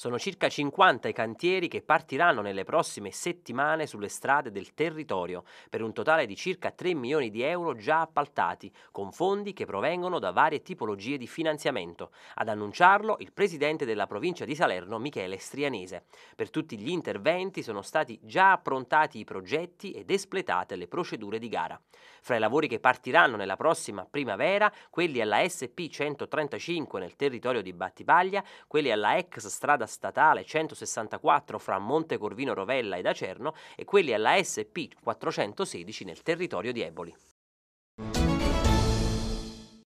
Sono circa 50 i cantieri che partiranno nelle prossime settimane sulle strade del territorio, per un totale di circa 3 milioni di euro già appaltati, con fondi che provengono da varie tipologie di finanziamento. Ad annunciarlo il presidente della provincia di Salerno, Michele Strianese. Per tutti gli interventi sono stati già approntati i progetti ed espletate le procedure di gara. Fra i lavori che partiranno nella prossima primavera, quelli alla SP 135 nel territorio di Battipaglia, quelli alla ex strada statale 164 fra Monte Corvino Rovella ed Acerno e quelli alla SP 416 nel territorio di Eboli.